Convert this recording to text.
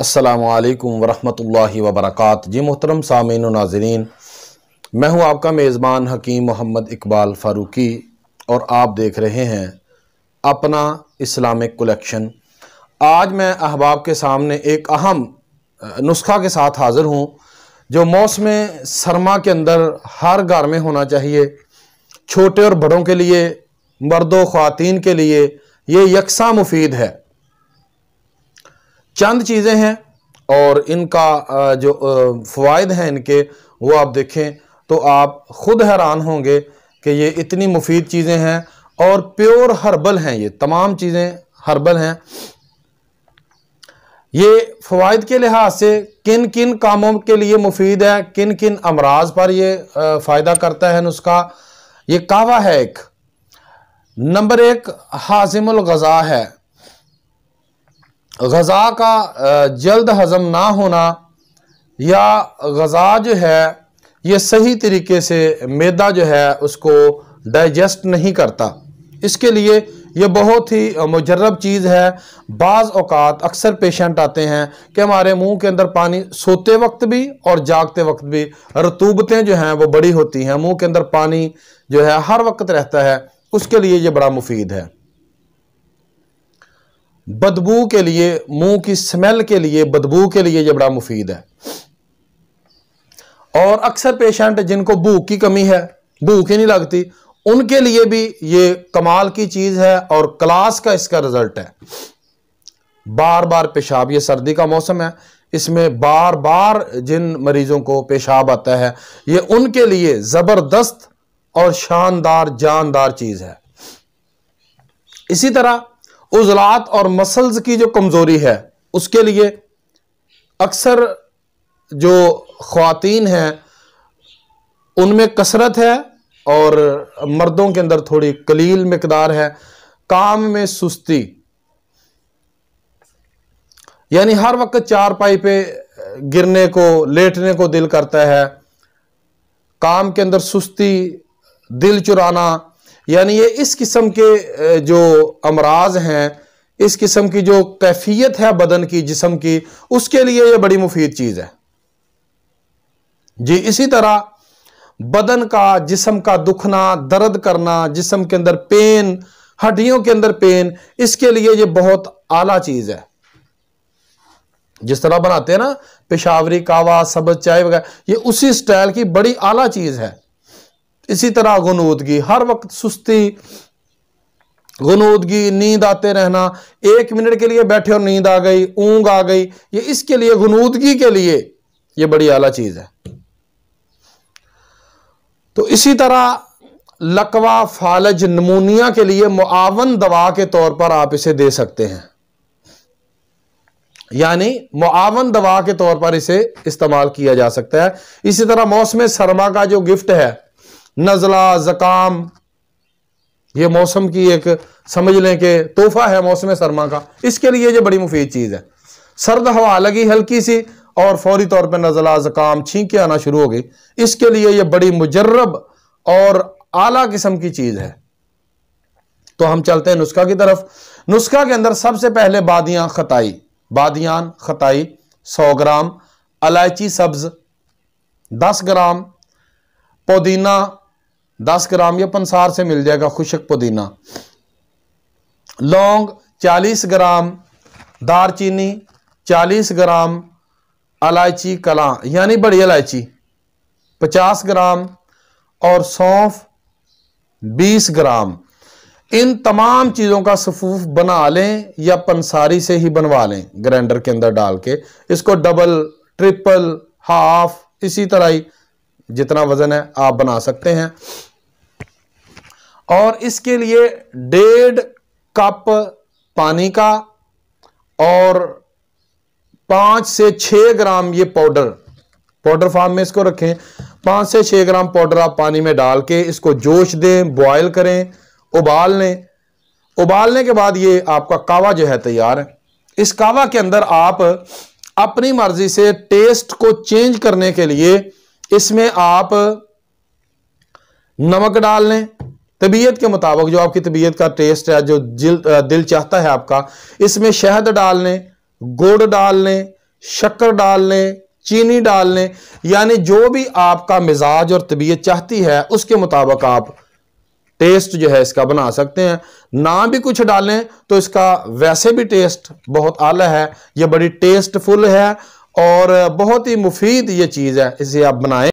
असलकम वरहमल वबरक जी मोहतरम सामिन नाजरीन मैं हूँ आपका मेज़बान हकीम मोहम्मद इकबाल फ़ारूकी और आप देख रहे हैं अपना इस्लामिक कलेक्शन आज मैं अहबाब के सामने एक अहम नुस्खा के साथ हाज़िर हूँ जो मौसम सरमा के अंदर हर घर में होना चाहिए छोटे और बड़ों के लिए मर्द व के लिए ये यकसा मुफीद है चंद चीज़ें हैं और इनका जो फ़वाद हैं इनके वो आप देखें तो आप ख़ुद हैरान होंगे कि ये इतनी मुफीद चीज़ें हैं और प्योर हर्बल हैं ये तमाम चीज़ें हर्बल हैं ये फ़वाद के लिहाज से किन किन कामों के लिए मुफीद है किन किन अमराज पर ये फ़ायदा करता है नुस्खा ये कावा है एक नंबर एक हाजिमुल गज़ा है गज़ा का जल्द हज़म ना होना या गज़ा जो है ये सही तरीके से मैदा जो है उसको डाइजेस्ट नहीं करता इसके लिए ये बहुत ही मुजरब चीज़ है बाज़ अवत अक्सर पेशेंट आते हैं कि हमारे मुंह के अंदर पानी सोते वक्त भी और जागते वक्त भी रतूबतें जो हैं वो बड़ी होती हैं मुंह के अंदर पानी जो है हर वक्त रहता है उसके लिए ये बड़ा मुफीद है बदबू के लिए मुंह की स्मेल के लिए बदबू के लिए यह बड़ा मुफीद है और अक्सर पेशेंट जिनको भूख की कमी है भूख ही नहीं लगती उनके लिए भी ये कमाल की चीज़ है और क्लास का इसका रिजल्ट है बार बार पेशाब ये सर्दी का मौसम है इसमें बार बार जिन मरीजों को पेशाब आता है ये उनके लिए ज़बरदस्त और शानदार जानदार चीज़ है इसी तरह उजलात और मसल्स की जो कमज़ोरी है उसके लिए अक्सर जो खातन हैं उनमें कसरत है और मर्दों के अंदर थोड़ी कलील मकदार है काम में सुस्ती यानी हर वक्त चार पाई पे गिरने को लेटने को दिल करता है काम के अंदर सुस्ती दिल चुराना यानी ये इस किस्म के जो अमराज हैं इस किस्म की जो कैफियत है बदन की जिसम की उसके लिए ये बड़ी मुफीद चीज़ है जी इसी तरह बदन का जिसम का दुखना दर्द करना जिसम के अंदर पेन हड्डियों के अंदर पेन इसके लिए ये बहुत आला चीज़ है जिस तरह बनाते हैं ना पेशावरी कावा सबज चाय वगैरह ये उसी स्टाइल की बड़ी आला चीज़ है इसी तरह गनोदगी हर वक्त सुस्ती गनूदगी नींद आते रहना एक मिनट के लिए बैठे और नींद आ गई ऊंग आ गई ये इसके लिए गनूदगी के लिए ये बड़ी आला चीज़ है तो इसी तरह लकवा फालज नमूनिया के लिए मुआवन दवा के तौर पर आप इसे दे सकते हैं यानी मुआवन दवा के तौर पर इसे इस्तेमाल किया जा सकता है इसी तरह मौसम सरमा का जो गिफ्ट है नज़ला ज़काम ये मौसम की एक समझ लें कि तोहफा है मौसम सरमा का इसके लिए ये बड़ी मुफीद चीज़ है सर्द हवा लगी हल्की सी और फौरी तौर पर नज़ला ज़काम छींके आना शुरू हो गई इसके लिए यह बड़ी मुजरब और आला किस्म की चीज़ है तो हम चलते हैं नुस्खा की तरफ नुस्खा के अंदर सबसे पहले बादियाँ खताई बादियान खताई सौ ग्राम अलायची सब्ज़ दस ग्राम पुदीना दस ग्राम या पंसार से मिल जाएगा खुशक पुदीना लौंग चालीस ग्राम दारचीनी चालीस ग्राम इलायची कला यानी बड़ी इलायची पचास ग्राम और सौंफ बीस ग्राम इन तमाम चीज़ों का सफूफ बना लें या पंसारी से ही बनवा लें ग्राइंडर के अंदर डाल के इसको डबल ट्रिपल हाफ इसी तरह ही जितना वज़न है आप बना सकते हैं और इसके लिए डेढ़ कप पानी का और पाँच से छः ग्राम ये पाउडर पाउडर फार्म में इसको रखें पाँच से छः ग्राम पाउडर आप पानी में डाल के इसको जोश दें बॉयल करें उबाल लें उबालने के बाद ये आपका कावा जो है तैयार है इस कावा के अंदर आप अपनी मर्जी से टेस्ट को चेंज करने के लिए इसमें आप नमक डाल लें तबीयत के मुताबिक जो आपकी तबीयत का टेस्ट है जो दिल चाहता है आपका इसमें शहद डाल लें गुड़ डाल लें शक्कर डाल लें चीनी डाल लें यानी जो भी आपका मिजाज और तबीयत चाहती है उसके मुताबिक आप टेस्ट जो है इसका बना सकते हैं ना भी कुछ डालें तो इसका वैसे भी टेस्ट बहुत आला है यह बड़ी टेस्टफुल है और बहुत ही मुफीद ये चीज़ है इसे आप बनाएं